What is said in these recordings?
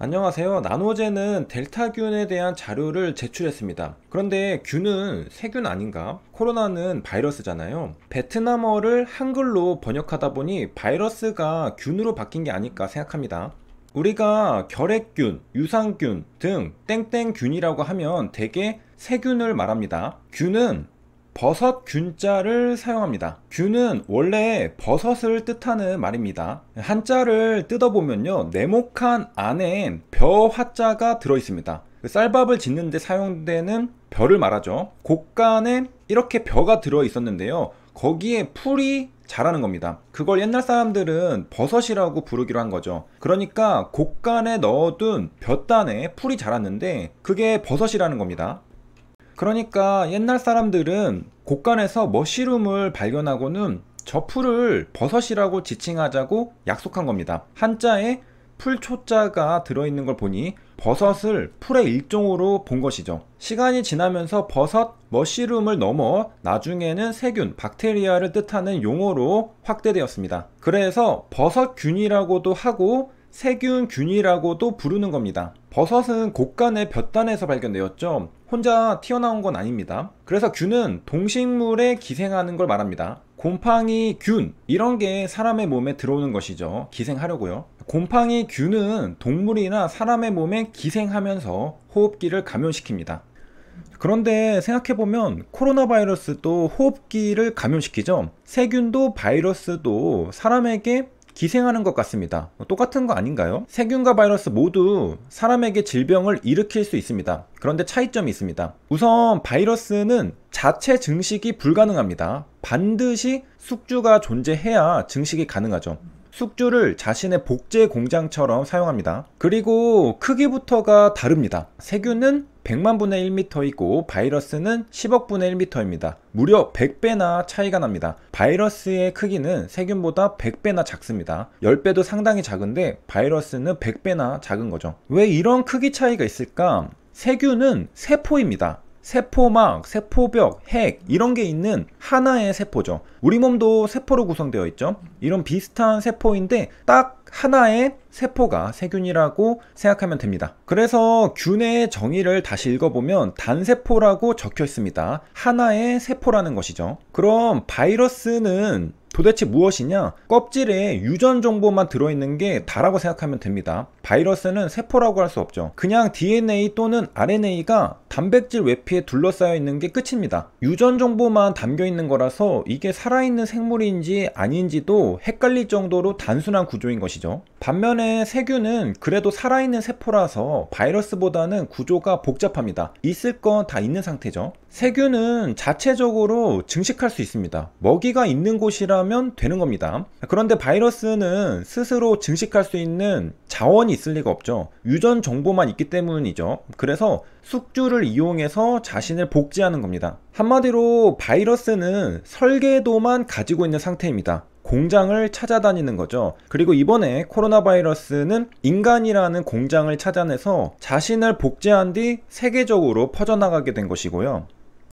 안녕하세요. 나노제는 델타균에 대한 자료를 제출했습니다. 그런데 균은 세균 아닌가? 코로나는 바이러스잖아요. 베트남어를 한글로 번역하다 보니 바이러스가 균으로 바뀐 게 아닐까 생각합니다. 우리가 결핵균, 유산균 등 땡땡균이라고 하면 대개 세균을 말합니다. 균은 버섯 균자를 사용합니다. 균은 원래 버섯을 뜻하는 말입니다. 한자를 뜯어보면요. 네모칸 안에벼 화자가 들어있습니다. 그 쌀밥을 짓는데 사용되는 벼를 말하죠. 곡간에 이렇게 벼가 들어있었는데요. 거기에 풀이 자라는 겁니다. 그걸 옛날 사람들은 버섯이라고 부르기로 한 거죠. 그러니까 곡간에 넣어둔 벼단에 풀이 자랐는데 그게 버섯이라는 겁니다. 그러니까 옛날 사람들은 곳간에서 머시룸을 발견하고는 저 풀을 버섯이라고 지칭하자고 약속한 겁니다. 한자에 풀초자가 들어있는 걸 보니 버섯을 풀의 일종으로 본 것이죠. 시간이 지나면서 버섯, 머시룸을 넘어 나중에는 세균, 박테리아를 뜻하는 용어로 확대되었습니다. 그래서 버섯균이라고도 하고 세균균이라고도 부르는 겁니다. 버섯은 곡간의 볕단에서 발견되었죠. 혼자 튀어나온 건 아닙니다. 그래서 균은 동식물에 기생하는 걸 말합니다. 곰팡이 균 이런 게 사람의 몸에 들어오는 것이죠. 기생하려고요. 곰팡이 균은 동물이나 사람의 몸에 기생하면서 호흡기를 감염시킵니다. 그런데 생각해보면 코로나 바이러스도 호흡기를 감염시키죠. 세균도 바이러스도 사람에게 기생하는 것 같습니다. 뭐 똑같은 거 아닌가요? 세균과 바이러스 모두 사람에게 질병을 일으킬 수 있습니다. 그런데 차이점이 있습니다. 우선 바이러스는 자체 증식이 불가능합니다. 반드시 숙주가 존재해야 증식이 가능하죠. 숙주를 자신의 복제 공장처럼 사용합니다. 그리고 크기부터가 다릅니다. 세균은 100만분의 1m이고 바이러스는 10억분의 1m입니다. 무려 100배나 차이가 납니다. 바이러스의 크기는 세균보다 100배나 작습니다. 10배도 상당히 작은데 바이러스는 100배나 작은 거죠. 왜 이런 크기 차이가 있을까? 세균은 세포입니다. 세포막, 세포벽, 핵 이런 게 있는 하나의 세포죠. 우리 몸도 세포로 구성되어 있죠. 이런 비슷한 세포인데 딱 하나의 세포가 세균이라고 생각하면 됩니다. 그래서 균의 정의를 다시 읽어보면 단세포라고 적혀 있습니다. 하나의 세포라는 것이죠. 그럼 바이러스는 도대체 무엇이냐? 껍질에 유전 정보만 들어있는 게 다라고 생각하면 됩니다. 바이러스는 세포라고 할 수 없죠. 그냥 DNA 또는 RNA가 단백질 외피에 둘러싸여 있는 게 끝입니다. 유전 정보만 담겨 있는 거라서 이게 살아있는 생물인지 아닌지도 헷갈릴 정도로 단순한 구조인 것이죠. 반면에 세균은 그래도 살아있는 세포라서 바이러스보다는 구조가 복잡합니다. 있을 건 다 있는 상태죠. 세균은 자체적으로 증식할 수 있습니다. 먹이가 있는 곳이라면 되는 겁니다. 그런데 바이러스는 스스로 증식할 수 있는 자원이 있을 리가 없죠. 유전 정보만 있기 때문이죠. 그래서 숙주를 이용해서 자신을 복제하는 겁니다. 한마디로 바이러스는 설계도만 가지고 있는 상태입니다. 공장을 찾아다니는 거죠. 그리고 이번에 코로나 바이러스는 인간이라는 공장을 찾아내서 자신을 복제한 뒤 세계적으로 퍼져나가게 된 것이고요.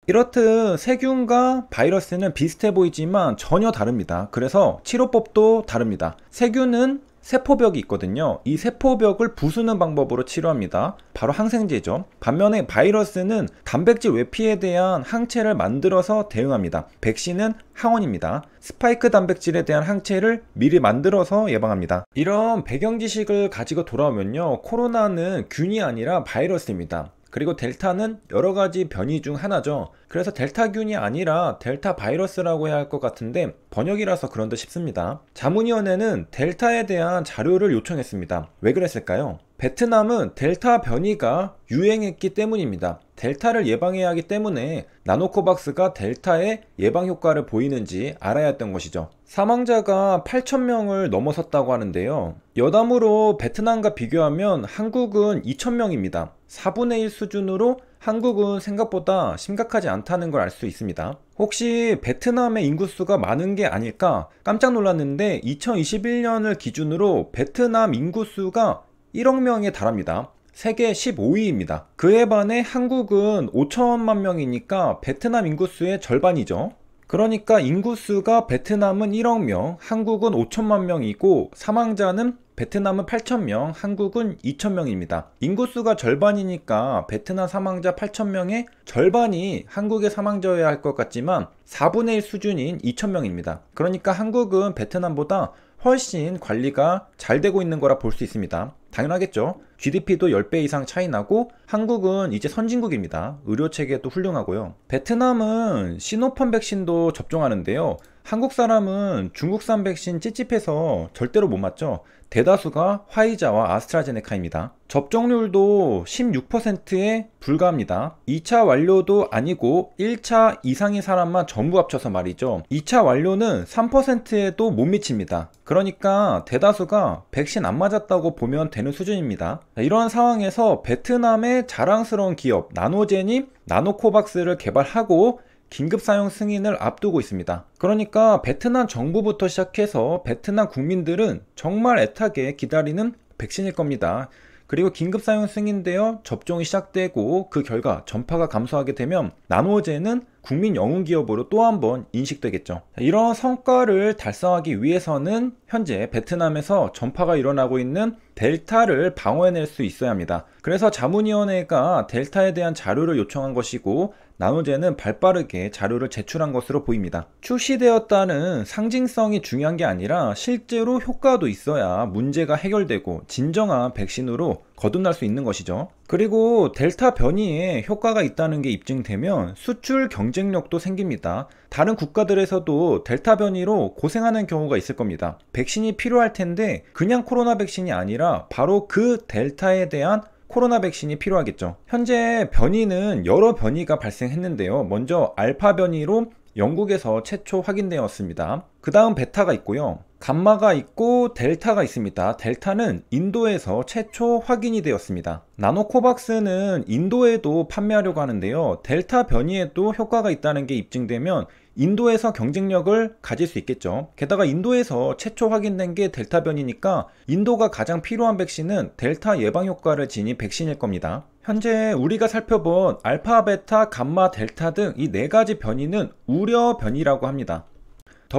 이렇듯 세균과 바이러스는 비슷해 보이지만 전혀 다릅니다. 그래서 치료법도 다릅니다. 세균은 세포벽이 있거든요. 이 세포벽을 부수는 방법으로 치료합니다. 바로 항생제죠. 반면에 바이러스는 단백질 외피에 대한 항체를 만들어서 대응합니다. 백신은 항원입니다. 스파이크 단백질에 대한 항체를 미리 만들어서 예방합니다. 이런 배경 지식을 가지고 돌아오면요. 코로나는 균이 아니라 바이러스입니다. 그리고 델타는 여러 가지 변이 중 하나죠. 그래서 델타균이 아니라 델타 바이러스라고 해야 할 것 같은데 번역이라서 그런 듯 싶습니다. 자문위원회는 델타에 대한 자료를 요청했습니다. 왜 그랬을까요? 베트남은 델타 변이가 유행했기 때문입니다. 델타를 예방해야 하기 때문에 나노코박스가 델타의 예방 효과를 보이는지 알아야 했던 것이죠. 사망자가 8,000명을 넘어섰다고 하는데요. 여담으로 베트남과 비교하면 한국은 2,000명입니다. 4분의 1 수준으로 한국은 생각보다 심각하지 않다는 걸 알 수 있습니다. 혹시 베트남의 인구수가 많은 게 아닐까 깜짝 놀랐는데 2021년을 기준으로 베트남 인구수가 1억 명에 달합니다. 세계 15위입니다. 그에 반해 한국은 5천만 명이니까 베트남 인구수의 절반이죠. 그러니까 인구수가 베트남은 1억 명, 한국은 5천만 명이고 사망자는 베트남은 8,000명, 한국은 2,000명입니다. 인구수가 절반이니까 베트남 사망자 8,000명의 절반이 한국의 사망자여야 할 것 같지만 4분의 1 수준인 2,000명입니다. 그러니까 한국은 베트남보다 훨씬 관리가 잘 되고 있는 거라 볼 수 있습니다. 당연하겠죠. GDP도 10배 이상 차이 나고 한국은 이제 선진국입니다. 의료 체계도 훌륭하고요. 베트남은 시노팜 백신도 접종하는데요. 한국 사람은 중국산 백신 찝찝해서 절대로 못 맞죠. 대다수가 화이자와 아스트라제네카입니다. 접종률도 16%에 불과합니다. 2차 완료도 아니고 1차 이상인 사람만 전부 합쳐서 말이죠. 2차 완료는 3%에도 못 미칩니다. 그러니까 대다수가 백신 안 맞았다고 보면 되는 수준입니다. 이러한 상황에서 베트남의 자랑스러운 기업 나노제님 나노코박스를 개발하고 긴급 사용 승인을 앞두고 있습니다. 그러니까 베트남 정부부터 시작해서 베트남 국민들은 정말 애타게 기다리는 백신일 겁니다. 그리고 긴급 사용 승인되어 접종이 시작되고 그 결과 전파가 감소하게 되면 나노제는 국민 영웅 기업으로 또 한 번 인식되겠죠. 이런 성과를 달성하기 위해서는 현재 베트남에서 전파가 일어나고 있는 델타를 방어해낼 수 있어야 합니다. 그래서 자문위원회가 델타에 대한 자료를 요청한 것이고 나노제는 발빠르게 자료를 제출한 것으로 보입니다. 출시되었다는 상징성이 중요한 게 아니라 실제로 효과도 있어야 문제가 해결되고 진정한 백신으로 거듭날 수 있는 것이죠. 그리고 델타 변이에 효과가 있다는 게 입증되면 수출 경쟁력도 생깁니다. 다른 국가들에서도 델타 변이로 고생하는 경우가 있을 겁니다. 백신이 필요할 텐데 그냥 코로나 백신이 아니라 바로 그 델타에 대한 코로나 백신이 필요하겠죠. 현재 변이는 여러 변이가 발생했는데요. 먼저 알파 변이로 영국에서 최초 확인되었습니다. 그 다음 베타가 있고요. 감마가 있고 델타가 있습니다. 델타는 인도에서 최초 확인이 되었습니다. 나노코박스는 인도에도 판매하려고 하는데요. 델타 변이에도 효과가 있다는 게 입증되면 인도에서 경쟁력을 가질 수 있겠죠. 게다가 인도에서 최초 확인된 게 델타 변이니까 인도가 가장 필요한 백신은 델타 예방 효과를 지닌 백신일 겁니다. 현재 우리가 살펴본 알파, 베타, 감마, 델타 등 이 네 가지 변이는 우려 변이라고 합니다.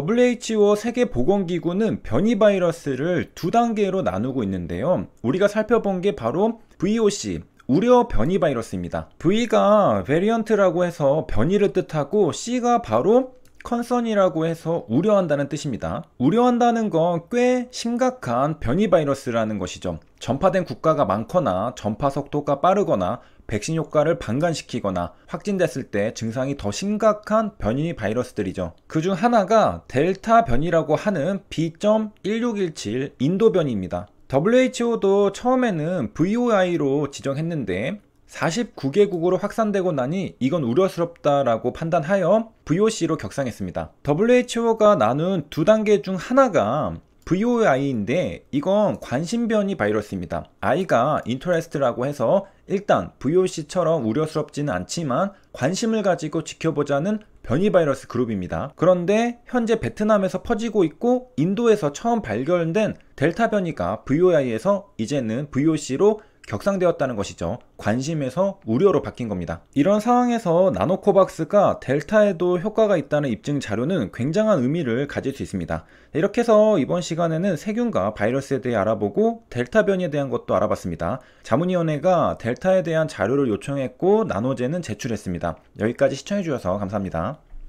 WHO 세계보건기구는 변이 바이러스를 두 단계로 나누고 있는데요. 우리가 살펴본 게 바로 VOC, 우려 변이 바이러스입니다. V가 variant라고 해서 변이를 뜻하고 C가 바로 컨선이라고 해서 우려한다는 뜻입니다. 우려한다는 건 꽤 심각한 변이 바이러스라는 것이죠. 전파된 국가가 많거나 전파 속도가 빠르거나 백신 효과를 반감시키거나 확진됐을 때 증상이 더 심각한 변이 바이러스들이죠. 그 중 하나가 델타 변이라고 하는 B.1617 인도 변이입니다. WHO도 처음에는 VOI로 지정했는데 49개국으로 확산되고 나니 이건 우려스럽다라고 판단하여 VOC로 격상했습니다. WHO가 나눈 두 단계 중 하나가 VOI인데 이건 관심변이 바이러스입니다. I가 인터레스트라고 해서 일단 VOC처럼 우려스럽지는 않지만 관심을 가지고 지켜보자는 변이 바이러스 그룹입니다. 그런데 현재 베트남에서 퍼지고 있고 인도에서 처음 발견된 델타 변이가 VOI에서 이제는 VOC로 격상되었다는 것이죠. 관심에서 우려로 바뀐 겁니다. 이런 상황에서 나노코박스가 델타에도 효과가 있다는 입증 자료는 굉장한 의미를 가질 수 있습니다. 이렇게 해서 이번 시간에는 세균과 바이러스에 대해 알아보고 델타 변이에 대한 것도 알아봤습니다. 자문위원회가 델타에 대한 자료를 요청했고 나노제는 제출했습니다. 여기까지 시청해주셔서 감사합니다.